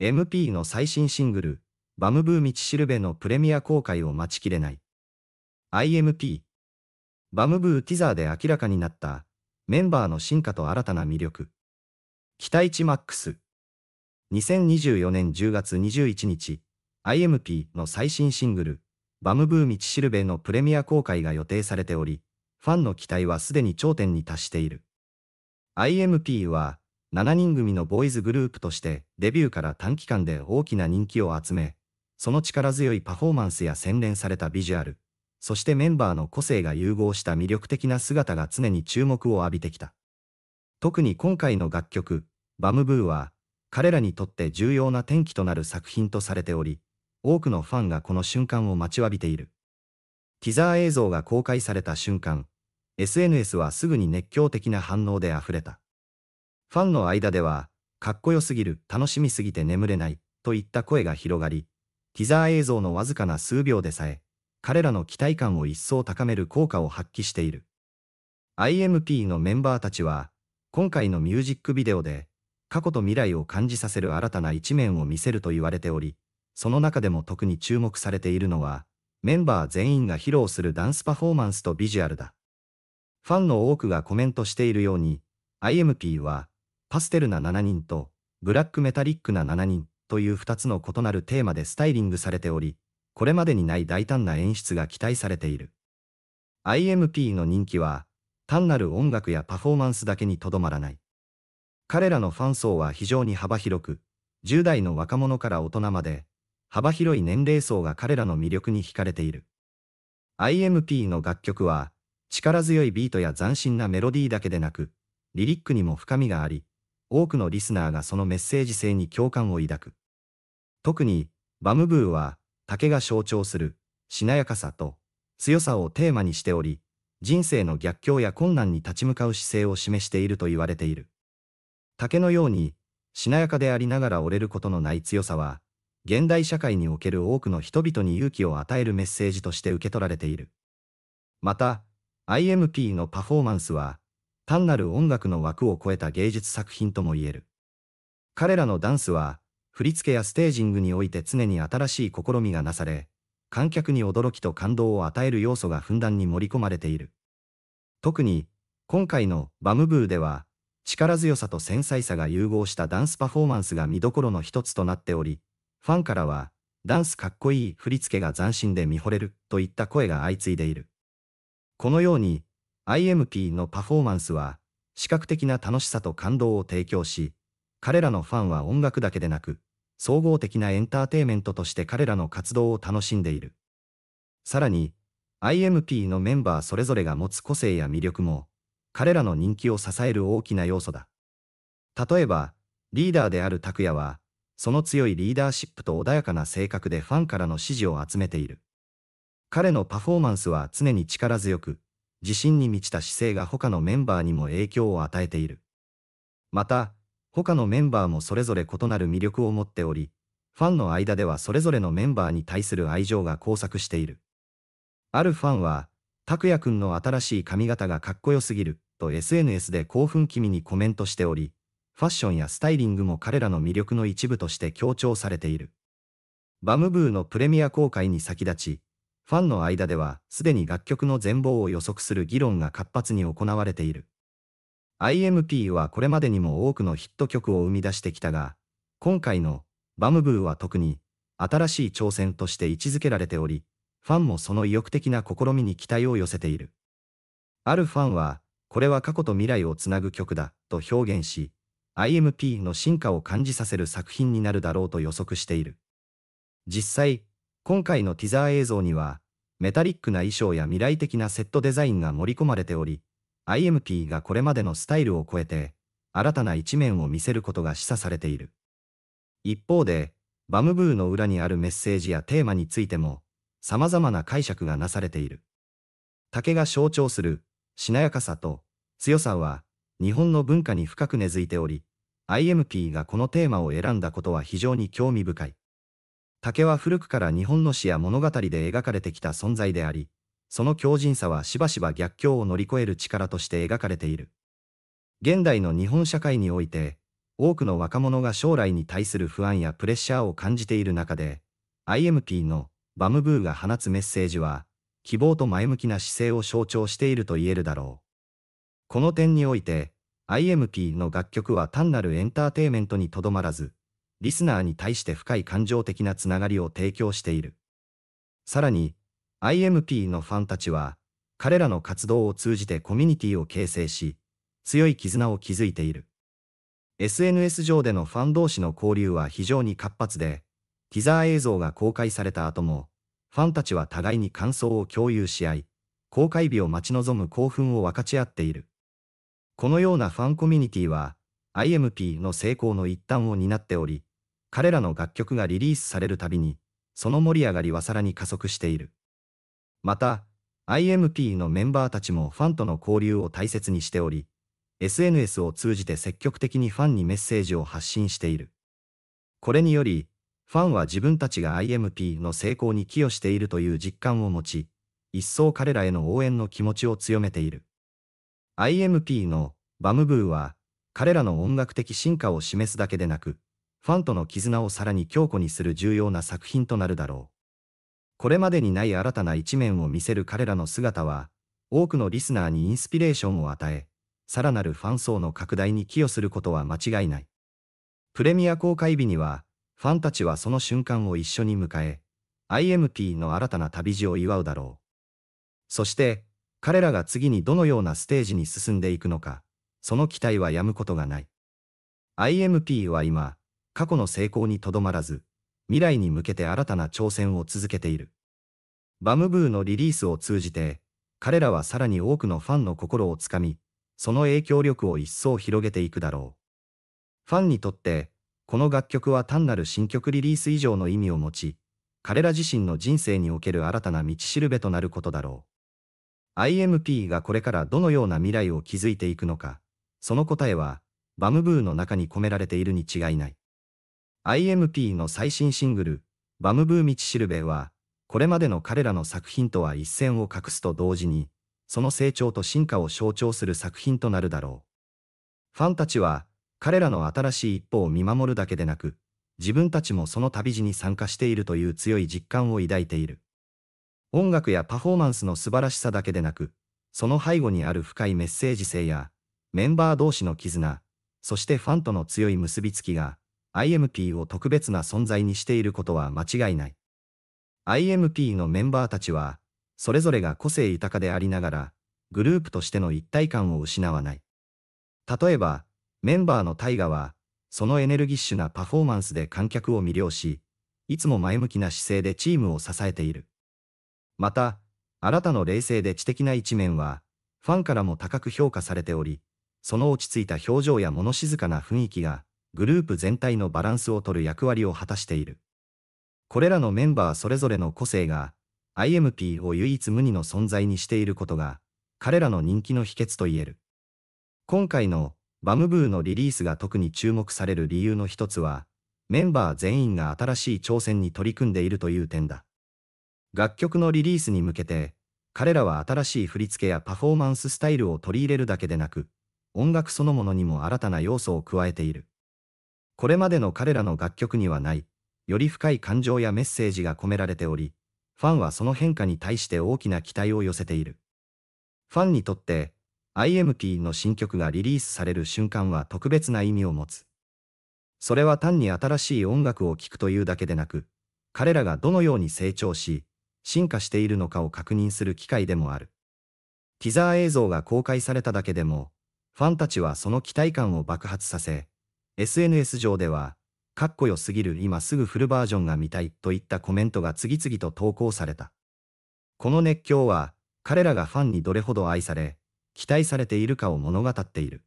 MP の最新シングル、バムブー道しるべのプレミア公開を待ちきれない。IMP。バムブーティザーで明らかになった、メンバーの進化と新たな魅力。期待値マックス。2024年10月21日、IMP の最新シングル、バムブー道しるべのプレミア公開が予定されており、ファンの期待はすでに頂点に達している。IMP は、7人組のボーイズグループとしてデビューから短期間で大きな人気を集め、その力強いパフォーマンスや洗練されたビジュアル、そしてメンバーの個性が融合した魅力的な姿が常に注目を浴びてきた。特に今回の楽曲、バムブーは、彼らにとって重要な転機となる作品とされており、多くのファンがこの瞬間を待ちわびている。ティザー映像が公開された瞬間、SNS はすぐに熱狂的な反応で溢れた。ファンの間では、かっこよすぎる、楽しみすぎて眠れない、といった声が広がり、ティザー映像のわずかな数秒でさえ、彼らの期待感を一層高める効果を発揮している。IMP のメンバーたちは、今回のミュージックビデオで、過去と未来を感じさせる新たな一面を見せると言われており、その中でも特に注目されているのは、メンバー全員が披露するダンスパフォーマンスとビジュアルだ。ファンの多くがコメントしているように、IMP は、パステルな7人と、ブラックメタリックな7人という2つの異なるテーマでスタイリングされており、これまでにない大胆な演出が期待されている。IMP の人気は、単なる音楽やパフォーマンスだけにとどまらない。彼らのファン層は非常に幅広く、10代の若者から大人まで、幅広い年齢層が彼らの魅力に惹かれている。IMP の楽曲は、力強いビートや斬新なメロディーだけでなく、リリックにも深みがあり、多くのリスナーがそのメッセージ性に共感を抱く。特に、バムブーは、竹が象徴する、しなやかさと、強さをテーマにしており、人生の逆境や困難に立ち向かう姿勢を示していると言われている。竹のように、しなやかでありながら折れることのない強さは、現代社会における多くの人々に勇気を与えるメッセージとして受け取られている。また、IMP のパフォーマンスは、単なる音楽の枠を超えた芸術作品とも言える。彼らのダンスは、振り付けやステージングにおいて常に新しい試みがなされ、観客に驚きと感動を与える要素がふんだんに盛り込まれている。特に、今回のバムブーでは、力強さと繊細さが融合したダンスパフォーマンスが見どころの一つとなっており、ファンからは、ダンスかっこいい振り付けが斬新で見惚れるといった声が相次いでいる。このように、IMP のパフォーマンスは、視覚的な楽しさと感動を提供し、彼らのファンは音楽だけでなく、総合的なエンターテイメントとして彼らの活動を楽しんでいる。さらに、IMP のメンバーそれぞれが持つ個性や魅力も、彼らの人気を支える大きな要素だ。例えば、リーダーである拓也は、その強いリーダーシップと穏やかな性格でファンからの支持を集めている。彼のパフォーマンスは常に力強く、自信に満ちた姿勢が他のメンバーにも影響を与えている。また、他のメンバーもそれぞれ異なる魅力を持っており、ファンの間ではそれぞれのメンバーに対する愛情が交錯している。あるファンは、拓也くんの新しい髪型がかっこよすぎる、と SNS で興奮気味にコメントしており、ファッションやスタイリングも彼らの魅力の一部として強調されている。バムブーのプレミア公開に先立ち、ファンの間ではすでに楽曲の全貌を予測する議論が活発に行われている。IMP はこれまでにも多くのヒット曲を生み出してきたが、今回のバムブーは特に新しい挑戦として位置づけられており、ファンもその意欲的な試みに期待を寄せている。あるファンは、これは過去と未来をつなぐ曲だと表現し、IMP の進化を感じさせる作品になるだろうと予測している。実際、今回のティザー映像には、メタリックな衣装や未来的なセットデザインが盛り込まれており、IMP がこれまでのスタイルを超えて、新たな一面を見せることが示唆されている。一方で、バムブーの裏にあるメッセージやテーマについても、様々な解釈がなされている。竹が象徴する、しなやかさと、強さは、日本の文化に深く根付いており、IMP がこのテーマを選んだことは非常に興味深い。竹は古くから日本の詩や物語で描かれてきた存在であり、その強靭さはしばしば逆境を乗り越える力として描かれている。現代の日本社会において、多くの若者が将来に対する不安やプレッシャーを感じている中で、IMP のバムブーが放つメッセージは、希望と前向きな姿勢を象徴していると言えるだろう。この点において、IMP の楽曲は単なるエンターテイメントにとどまらず、リスナーに対して深い感情的なつながりを提供している。さらに、IMP のファンたちは、彼らの活動を通じてコミュニティを形成し、強い絆を築いている。SNS 上でのファン同士の交流は非常に活発で、ティザー映像が公開された後も、ファンたちは互いに感想を共有し合い、公開日を待ち望む興奮を分かち合っている。このようなファンコミュニティは、IMP の成功の一端を担っており、彼らの楽曲がリリースされるたびに、その盛り上がりはさらに加速している。また、IMP のメンバーたちもファンとの交流を大切にしており、SNS を通じて積極的にファンにメッセージを発信している。これにより、ファンは自分たちが IMP の成功に寄与しているという実感を持ち、一層彼らへの応援の気持ちを強めている。IMP のバムブーは、彼らの音楽的進化を示すだけでなく、ファンとの絆をさらに強固にする重要な作品となるだろう。これまでにない新たな一面を見せる彼らの姿は、多くのリスナーにインスピレーションを与え、さらなるファン層の拡大に寄与することは間違いない。プレミア公開日には、ファンたちはその瞬間を一緒に迎え、IMP の新たな旅路を祝うだろう。そして、彼らが次にどのようなステージに進んでいくのか、その期待はやむことがない。IMP は今、過去の成功にとどまらず、未来に向けて新たな挑戦を続けている。バムブーのリリースを通じて、彼らはさらに多くのファンの心をつかみ、その影響力を一層広げていくだろう。ファンにとって、この楽曲は単なる新曲リリース以上の意味を持ち、彼ら自身の人生における新たな道しるべとなることだろう。IMP がこれからどのような未来を築いていくのか、その答えは、バムブーの中に込められているに違いない。IMP の最新シングル、バムブー道しるべは、これまでの彼らの作品とは一線を画すと同時に、その成長と進化を象徴する作品となるだろう。ファンたちは、彼らの新しい一歩を見守るだけでなく、自分たちもその旅路に参加しているという強い実感を抱いている。音楽やパフォーマンスの素晴らしさだけでなく、その背後にある深いメッセージ性や、メンバー同士の絆、そしてファンとの強い結びつきが、IMP を特別な存在にしていることは間違いない。IMP のメンバーたちは、それぞれが個性豊かでありながら、グループとしての一体感を失わない。例えば、メンバーのタイガは、そのエネルギッシュなパフォーマンスで観客を魅了し、いつも前向きな姿勢でチームを支えている。また、新たの冷静で知的な一面は、ファンからも高く評価されており、その落ち着いた表情や物静かな雰囲気が、グループ全体のバランスを取る役割を果たしている。これらのメンバーそれぞれの個性が IMP を唯一無二の存在にしていることが彼らの人気の秘訣と言える。今回のバムブーのリリースが特に注目される理由の一つはメンバー全員が新しい挑戦に取り組んでいるという点だ。楽曲のリリースに向けて彼らは新しい振り付けやパフォーマンススタイルを取り入れるだけでなく音楽そのものにも新たな要素を加えている。これまでの彼らの楽曲にはない、より深い感情やメッセージが込められており、ファンはその変化に対して大きな期待を寄せている。ファンにとって、IMP の新曲がリリースされる瞬間は特別な意味を持つ。それは単に新しい音楽を聴くというだけでなく、彼らがどのように成長し、進化しているのかを確認する機会でもある。ティザー映像が公開されただけでも、ファンたちはその期待感を爆発させ、SNS 上では、かっこよすぎる今すぐフルバージョンが見たいといったコメントが次々と投稿された。この熱狂は、彼らがファンにどれほど愛され、期待されているかを物語っている。